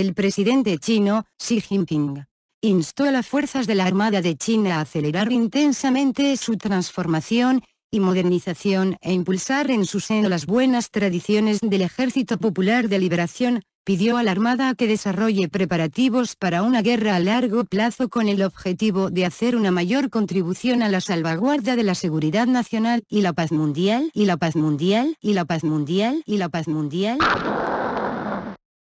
el presidente chino, Xi Jinping, instó a las fuerzas de la Armada de China a acelerar intensamente su transformación y modernización e impulsar en su seno las buenas tradiciones del Ejército Popular de Liberación, pidió a la Armada que desarrolle preparativos para una guerra a largo plazo con el objetivo de hacer una mayor contribución a la salvaguarda de la seguridad nacional y la paz mundial y la paz mundial y la paz mundial y la paz mundial.